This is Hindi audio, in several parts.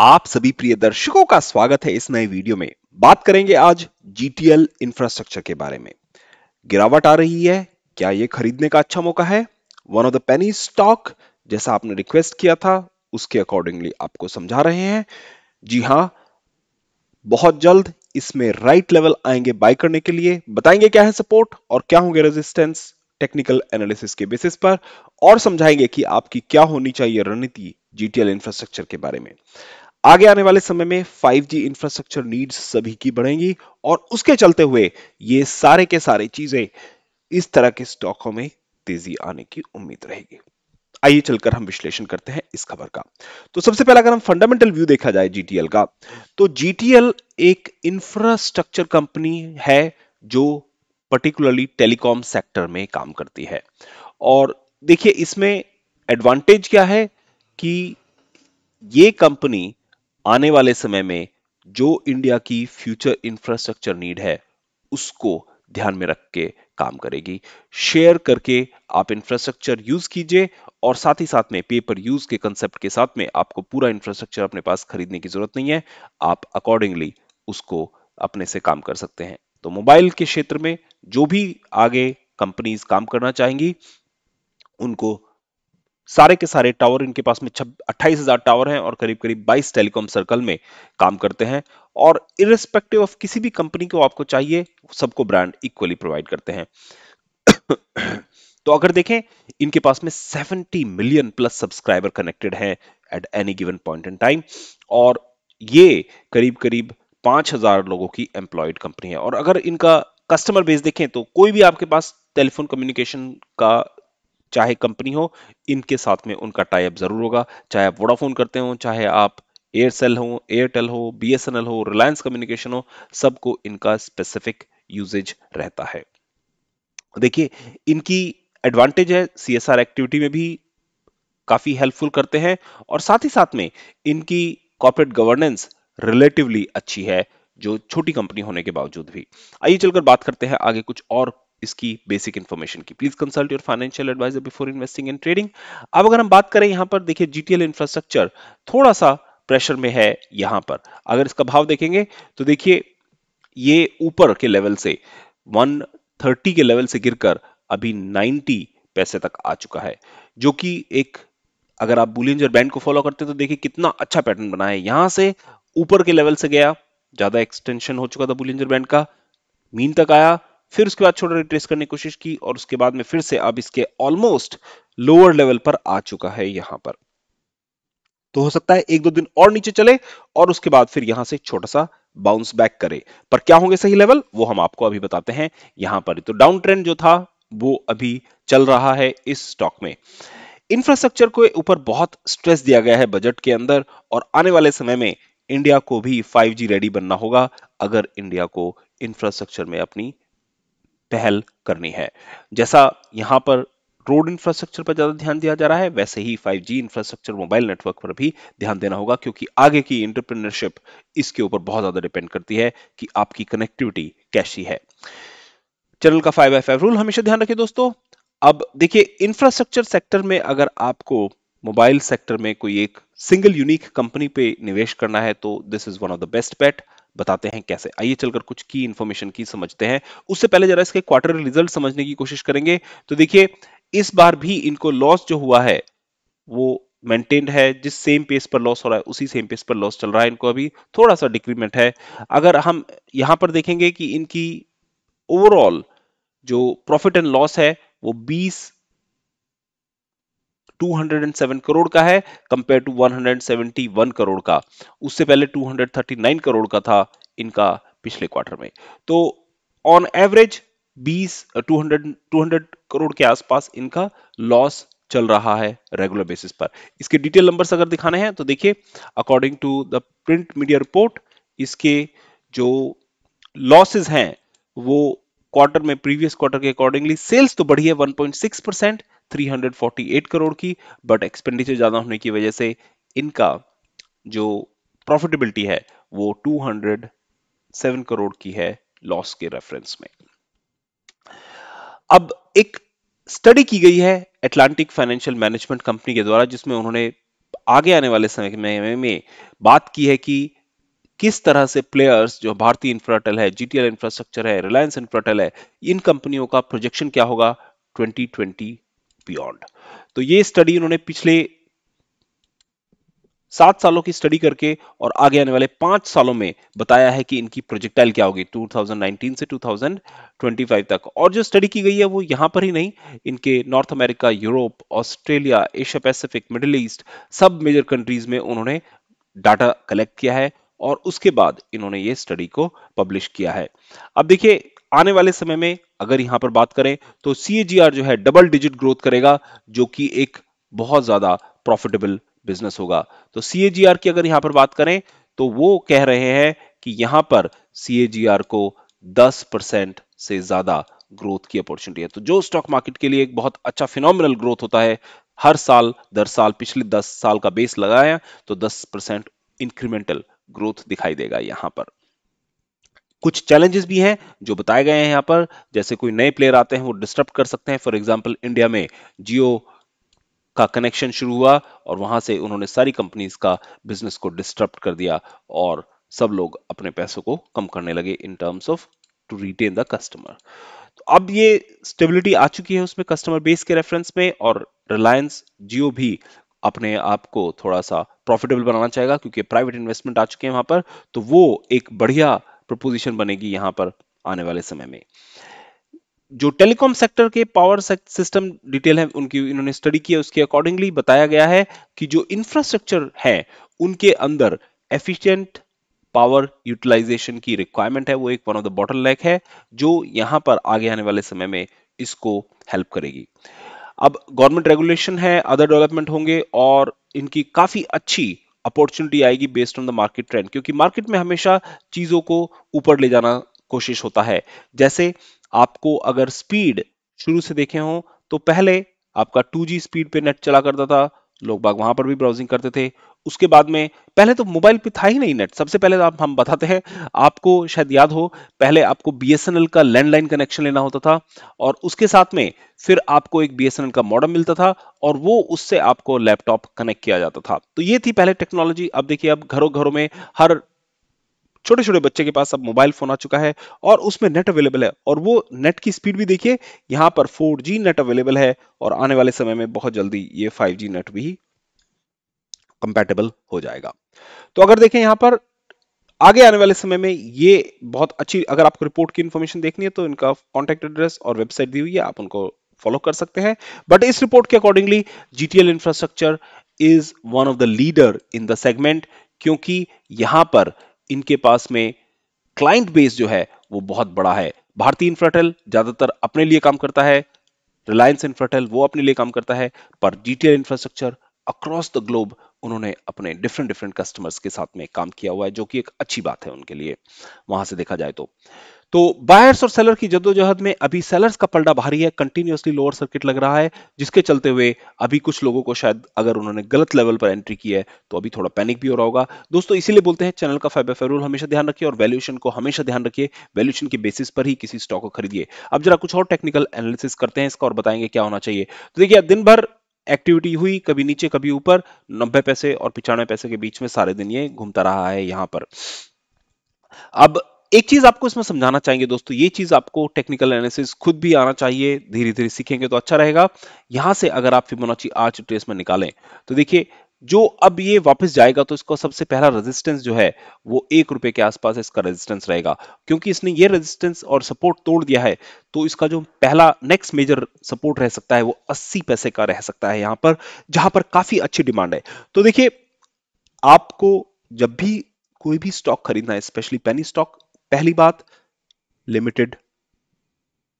आप सभी प्रिय दर्शकों का स्वागत है इस नए वीडियो में बात करेंगे आज जीटीएल इंफ्रास्ट्रक्चर के बारे में गिरावट आ रही है क्या ये खरीदने का अच्छा मौका है one of the penny stock जैसा आपने रिक्वेस्ट किया था उसके अकॉर्डिंगली आपको समझा रहे हैं जी हां बहुत जल्द इसमें राइट लेवल आएंगे बाय करने के लिए बताएंगे क्या है सपोर्ट और क्या होंगे रेजिस्टेंस टेक्निकल एनालिसिस के बेसिस पर और समझाएंगे कि आपकी क्या होनी चाहिए रणनीति जीटीएल इंफ्रास्ट्रक्चर के बारे में आगे आने वाले समय में 5G इंफ्रास्ट्रक्चर नीड्स सभी की बढ़ेंगी और उसके चलते हुए ये सारे के सारे चीजें इस तरह के स्टॉकों में तेजी आने की उम्मीद रहेगी आइए चलकर हम विश्लेषण करते हैं इस खबर का तो सबसे पहला अगर हम फंडामेंटल व्यू देखा जाए जीटीएल का तो जीटीएल एक इंफ्रास्ट्रक्चर कंपनी है जो पर्टिकुलरली टेलीकॉम सेक्टर में काम करती है और देखिए इसमें एडवांटेज क्या है कि ये कंपनी आने वाले समय में जो इंडिया की फ्यूचर इंफ्रास्ट्रक्चर नीड है उसको ध्यान में रख के काम करेगी शेयर करके आप इंफ्रास्ट्रक्चर यूज कीजिए और साथ ही साथ में पेपर यूज के कंसेप्ट के साथ में आपको पूरा इंफ्रास्ट्रक्चर अपने पास खरीदने की जरूरत नहीं है आप अकॉर्डिंगली उसको अपने से काम कर सकते हैं तो मोबाइल के क्षेत्र में जो भी आगे कंपनीज काम करना चाहेंगी उनको सारे के सारे टावर इनके पास में अट्ठाईस हजार टावर हैं और करीब करीब 22 टेलीकॉम सर्कल में काम करते हैं और इरेस्पेक्टिव ऑफ किसी भी कंपनी को आपको चाहिए सबको ब्रांड इक्वली प्रोवाइड करते हैं तो अगर देखें इनके पास में 70 मिलियन प्लस सब्सक्राइबर कनेक्टेड हैं at any given point in time और ये करीब करीब 5000 लोगों की एम्प्लॉयड कंपनी है और अगर इनका कस्टमर बेस देखें तो कोई भी आपके पास टेलीफोन कम्युनिकेशन का चाहे कंपनी हो इनके साथ में उनका टाइप ज़रूर होगा चाहे आप वोडाफोन करते हो चाहे आप एयरसेल हो एयरटेल हो बी हो रिलायंस कम्युनिकेशन हो सबको इनका स्पेसिफिक यूजेज रहता है देखिए इनकी एडवांटेज है सीएसआर एक्टिविटी में भी काफी हेल्पफुल करते हैं और साथ ही साथ में इनकी कॉर्पोरेट गवर्नेंस रिलेटिवली अच्छी है जो छोटी कंपनी होने के बावजूद भी आइए चलकर बात करते हैं आगे कुछ और इसकी बेसिक इंफॉर्मेशन की please consult your financial advisor before investing in trading अब अगर हम बात करें यहां पर देखिए जीटीएल इंफ्रास्ट्रक्चर थोड़ा सा प्रेशर में है यहां पर अगर इसका भाव देखेंगे तो देखिए ये ऊपर के लेवल से 130 के लेवल से गिरकर अभी 90 पैसे तक आ चुका है जो कि एक अगर आप बुलियंजर बैंड को फॉलो करते हैं तो देखिए कितना अच्छा पैटर्न बना है यहां से ऊपर के लेवल से गया ज्यादा एक्सटेंशन हो चुका था बुलियंजर बैंड का मीन तक आया फिर उसके बाद छोटा रिट्रेस करने की कोशिश की और उसके बाद में फिर से अब इसके ऑलमोस्ट लोअर लेवल पर आ चुका है यहां पर तो हो सकता है एक दो दिन और नीचे चले और उसके बाद फिर यहां से छोटा सा बाउंस बैक करे पर क्या होंगे सही लेवल वो हम आपको अभी बताते हैं यहां पर तो डाउन ट्रेंड जो था वो अभी चल रहा है इस स्टॉक में इंफ्रास्ट्रक्चर के ऊपर बहुत स्ट्रेस दिया गया है बजट के अंदर और आने वाले समय में इंडिया को भी 5G रेडी बनना होगा अगर इंडिया को इंफ्रास्ट्रक्चर में अपनी पहल करनी है जैसा यहाँ पर रोड इंफ्रास्ट्रक्चर पर ज्यादा ध्यान दिया जा रहा है वैसे ही 5G इंफ्रास्ट्रक्चर मोबाइल नेटवर्क पर भी ध्यान देना होगा क्योंकि आगे की इंटरप्रेन्योरशिप इसके ऊपर बहुत ज्यादा डिपेंड करती है कि आपकी कनेक्टिविटी कैसी है चैनल का फाइव एफ रूल हमेशा ध्यान रखिए दोस्तों अब देखिए इंफ्रास्ट्रक्चर सेक्टर में अगर आपको मोबाइल सेक्टर में कोई एक सिंगल यूनिक कंपनी पे निवेश करना है तो this is one of the best bet बताते हैं कैसे आइए चलकर कुछ की इन्फॉर्मेशन की समझते हैं उससे पहले जरा इसके क्वार्टर रिजल्ट समझने की कोशिश करेंगे तो देखिए इस बार भी इनको लॉस जो हुआ है वो मेंटेन्ड है जिस सेम पेस पर लॉस हो रहा है उसी सेम पेस पर लॉस चल रहा है इनको अभी थोड़ा सा डिक्रीमेंट है अगर हम यहां पर देखेंगे कि इनकी ओवरऑल जो प्रॉफिट एंड लॉस है वो बीस 207 करोड़ का है कंपेयर टू 171 करोड़ का उससे पहले 239 करोड़ का था इनका पिछले क्वार्टर में तो ऑन एवरेज 20 200 200 करोड़ के आसपास इनका लॉस चल रहा है रेगुलर बेसिस पर इसके डिटेल नंबर्स अगर दिखाने हैं तो देखिए according to the print media report इसके जो लॉसेस हैं वो क्वार्टर में प्रीवियस क्वार्टर के अकॉर्डिंगली सेल्स तो बढ़ी है 1.6 परसेंट 348 करोड़ की बट एक्सपेंडिचर ज़्यादा होने की वजह से इनका जो प्रॉफिटेबिलिटी है वो 207 करोड़ की है लॉस के रेफरेंस में अब एक स्टडी की गई है एटलांटिक फाइनेंशियल मैनेजमेंट कंपनी के द्वारा जिसमें उन्होंने आगे आने वाले समय में, में बात की है कि किस तरह से प्लेयर्स जो भारतीय इंफ्राटेल है जीटीएल इंफ्रास्ट्रक्चर है रिलायंस इंफ्राटेल है इन कंपनियों का प्रोजेक्शन क्या होगा 2020 बियॉन्ड तो ये स्टडी उन्होंने पिछले सात सालों की स्टडी करके और आगे आने वाले पांच सालों में बताया है कि इनकी प्रोजेक्टाइल क्या होगी 2019 से 2025 तक और जो स्टडी की गई है वो यहां पर ही नहीं इनके North America Europe Australia Asia Pacific Middle East सब मेजर कंट्रीज में उन्होंने डाटा कलेक्ट किया है और उसके बाद इन्होंने ये स्टडी को पब्लिश किया है अब देखिए आने वाले समय में अगर यहां पर बात करें तो सीएजीआर जो है डबल डिजिट ग्रोथ करेगा जो कि एक बहुत ज्यादा प्रॉफिटेबल बिजनेस होगा तो सीएजीआर की अगर यहां पर बात करें तो वो कह रहे हैं कि यहां पर सीएजीआर को 10 परसेंट से ज्यादा ग्रोथ की अपॉर्चुनिटी है तो जो स्टॉक मार्केट के लिए एक बहुत अच्छा फिनोमिनल ग्रोथ होता है हर साल दर साल पिछले दस साल का बेस लगाया तो दस परसेंट इंक्रीमेंटल ग्रोथ दिखाई देगा यहां पर कुछ चैलेंजेस भी हैं जो बताए गए हैं यहाँ पर जैसे कोई नए प्लेयर आते हैं वो डिस्टर्ब कर सकते हैं फॉर एग्जाम्पल इंडिया में जियो का कनेक्शन शुरू हुआ और वहां से उन्होंने सारी कंपनीज का बिजनेस को डिस्टर्ब कर दिया और सब लोग अपने पैसों को कम करने लगे in terms of to retain the customer तो अब ये स्टेबिलिटी आ चुकी है उसमें कस्टमर बेस के रेफरेंस में और रिलायंस जियो भी अपने आप को थोड़ा सा प्रॉफिटेबल बनाना चाहेगा क्योंकि प्राइवेट इन्वेस्टमेंट आ चुके हैं वहां पर तो वो एक बढ़िया प्रपोजिशन बनेगी यहां पर आने वाले समय में जो टेलीकॉम सेक्टर के पावर सिस्टम डिटेल है उनकी इन्होंने स्टडी किया उसके अकॉर्डिंगली बताया गया है कि जो इंफ्रास्ट्रक्चर है उनके अंदर एफिशिएंट पावर यूटिलाइजेशन की रिक्वायरमेंट है वो एक one of the bottleneck है जो यहां पर आगे आने वाले समय में इसको हेल्प करेगी अब गवर्नमेंट रेगुलेशन है अदर डेवलपमेंट होंगे और इनकी काफी अच्छी अपॉर्चुनिटी आएगी based on the market trend क्योंकि मार्केट में हमेशा चीजों को ऊपर ले जाना कोशिश होता है जैसे आपको अगर स्पीड शुरू से देखे हो तो पहले आपका 2G स्पीड पे नेट चला करता था लोग बाग वहां पर भी ब्राउजिंग करते थे उसके बाद में पहले तो मोबाइल पे था ही नहीं नेट सबसे पहले आप हम बताते हैं आपको शायद याद हो पहले आपको बी का लैंडलाइन कनेक्शन लेना होता था और उसके साथ में फिर आपको एक बी का मॉडल मिलता था और वो उससे आपको लैपटॉप कनेक्ट किया जाता था तो ये थी पहले टेक्नोलॉजी अब देखिए अब घरों घरों में हर छोटे छोटे बच्चे के पास अब मोबाइल फोन आ चुका है और उसमें नेट अवेलेबल है और वो नेट की स्पीड भी देखिए यहां पर 4G नेट अवेलेबल है और आने वाले समय में बहुत जल्दी ये 5G नेट भी कंपेटेबल हो जाएगा तो अगर देखें यहां पर आगे आने वाले समय में ये बहुत अच्छी अगर आपको रिपोर्ट की इन्फॉर्मेशन देखनी है तो इनका कॉन्टैक्ट एड्रेस और वेबसाइट दी हुई है आप उनको फॉलो कर सकते हैं बट इस रिपोर्ट के accordingly GTL infrastructure is one of the leader in the segment क्योंकि यहां पर इनके पास में क्लाइंट बेस जो है वो बहुत बड़ा है भारतीय इंफ्राटेल ज्यादातर अपने लिए काम करता है रिलायंस इंफ्राटेल वो अपने लिए काम करता है पर GTL infrastructure across the globe उन्होंने अपने डिफरेंट डिफरेंट कस्टमर्स के साथ में काम किया हुआ है जो कि एक अच्छी बात है उनके लिए वहां से देखा जाए तो तो बायर्स और सेलर की जद्दोजहद में अभी सेलर्स का पलड़ा भारी है कंटिन्यूअसली लोअर सर्किट लग रहा है जिसके चलते हुए अभी कुछ लोगों को शायद अगर उन्होंने गलत लेवल पर एंट्री की है तो अभी थोड़ा पैनिक भी हो रहा होगा दोस्तों इसीलिए बोलते हैं चैनल का फाइबर फेरूल हमेशा ध्यान रखिए और वैल्यूशन को हमेशा ध्यान रखिए वैल्यूशन के बेसिस पर ही किसी स्टॉक को खरीदिए अब जरा कुछ और टेक्निकल एनालिसिस करते हैं इसका और बताएंगे क्या होना चाहिए तो देखिए दिन भर एक्टिविटी हुई कभी नीचे कभी ऊपर नब्बे पैसे और पिचानवे पैसे के बीच में सारे दिन ये घूमता रहा है यहां पर अब एक चीज आपको इसमें समझाना चाहेंगे दोस्तों ये चीज आपको टेक्निकल एनालिसिस खुद भी आना चाहिए धीरे धीरे सीखेंगे तो अच्छा रहेगा यहां से अगर आप फिबोनाची आर्च ट्रेस में निकालें तो देखिए जो अब ये वापस जाएगा तो इसका सबसे पहला रेजिस्टेंस जो है वो एक रुपए के आसपास इसका रेजिस्टेंस रहेगा क्योंकि इसने ये रेजिस्टेंस और सपोर्ट तोड़ दिया है तो इसका जो पहला नेक्स्ट मेजर सपोर्ट रह सकता है वो 80 पैसे का रह सकता है यहां पर जहां पर काफी अच्छी डिमांड है तो देखिए आपको जब भी कोई भी स्टॉक खरीदना है स्पेशली पेनी स्टॉक पहली बात लिमिटेड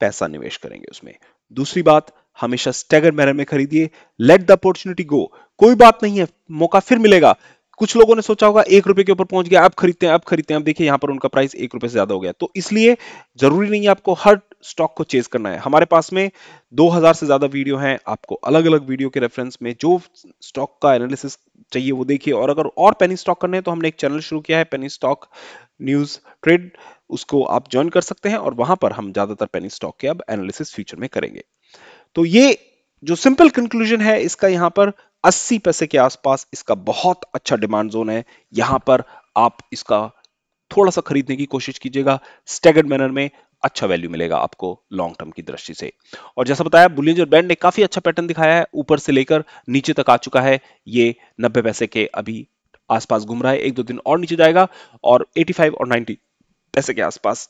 पैसा निवेश करेंगे उसमें दूसरी बात हमेशा स्टैगर मैनर में खरीदिए लेट द अपॉर्चुनिटी गो कोई बात नहीं है मौका फिर मिलेगा कुछ लोगों ने सोचा होगा एक रुपए के ऊपर पहुंच गया अब खरीदते हैं अब खरीदते हैं अब देखिए यहां पर उनका प्राइस एक रुपए से ज्यादा हो गया तो इसलिए जरूरी नहीं है आपको हर स्टॉक को चेज करना है हमारे पास में 2000 से ज्यादा वीडियो हैं आपको अलग अलग वीडियो के रेफरेंस में जो स्टॉक का एनालिसिस चाहिए वो देखिए और अगर और पेनी स्टॉक करने हैं तो हमने एक चैनल शुरू किया है पेनी स्टॉक न्यूज ट्रेड उसको आप ज्वाइन कर सकते हैं और वहां पर हम ज्यादातर पेनी स्टॉक के अब एनालिसिस फ्यूचर में करेंगे तो ये जो सिंपल कंक्लूजन है इसका यहां पर 80 पैसे के आसपास इसका बहुत अच्छा डिमांड जोन है यहां पर आप इसका थोड़ा सा खरीदने की कोशिश कीजिएगा स्टेगर्ड मैनर में अच्छा वैल्यू मिलेगा आपको लॉन्ग टर्म की दृष्टि से और जैसा बताया बुलियन जो बैंड ने काफी अच्छा पैटर्न दिखाया है ऊपर से लेकर नीचे तक आ चुका है ये नब्बे पैसे के अभी आसपास घूम रहा है एक दो दिन और नीचे जाएगा और 85 और 90 पैसे के आसपास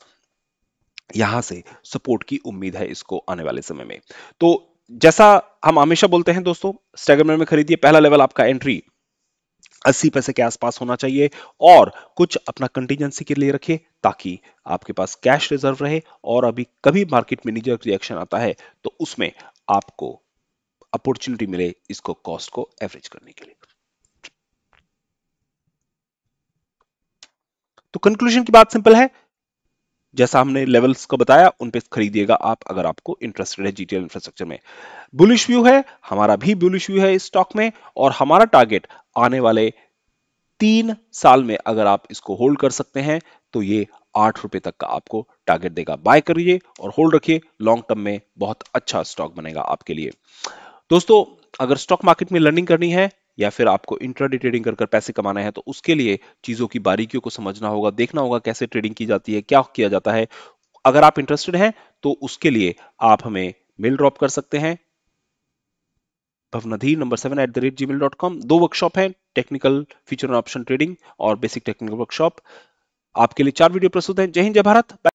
यहां से सपोर्ट की उम्मीद है इसको आने वाले समय में तो जैसा हम हमेशा बोलते हैं दोस्तों स्टेगमेंट में खरीदिए पहला लेवल आपका एंट्री अस्सी पैसे के आसपास होना चाहिए और कुछ अपना कंटीजेंसी के लिए रखिए ताकि आपके पास कैश रिजर्व रहे और अभी कभी मार्केट में निजर रिएक्शन आता है तो उसमें आपको अपॉर्चुनिटी मिले इसको कॉस्ट को एवरेज करने के लिए तो कंक्लूजन की बात सिंपल है जैसा हमने लेवल्स को बताया उन पे खरीदिएगा आप अगर आपको इंटरेस्टेड है जीटीएल इंफ्रास्ट्रक्चर में बुलिश व्यू है हमारा भी बुलिश व्यू है इस स्टॉक में और हमारा टारगेट आने वाले तीन साल में अगर आप इसको होल्ड कर सकते हैं तो ये आठ रुपए तक का आपको टारगेट देगा बाय करिए और होल्ड रखिए लॉन्ग टर्म में बहुत अच्छा स्टॉक बनेगा आपके लिए दोस्तों अगर स्टॉक मार्केट में लर्निंग करनी है या फिर आपको इंट्राडे ट्रेडिंग कर, कर पैसे कमाना है तो उसके लिए चीज़ों की बारीकियों को समझना होगा देखना होगा कैसे ट्रेडिंग की जाती है क्या किया जाता है अगर आप इंटरेस्टेड हैं तो उसके लिए आप हमें मेल ड्रॉप कर सकते हैं भवनधीर number seven at the rate gmail dot com दो वर्कशॉप हैं टेक्निकल फ्यूचर ऑप्शन ट्रेडिंग और बेसिक टेक्निकल वर्कशॉप आपके लिए चार वीडियो प्रस्तुत हैं जय हिंद जय भारत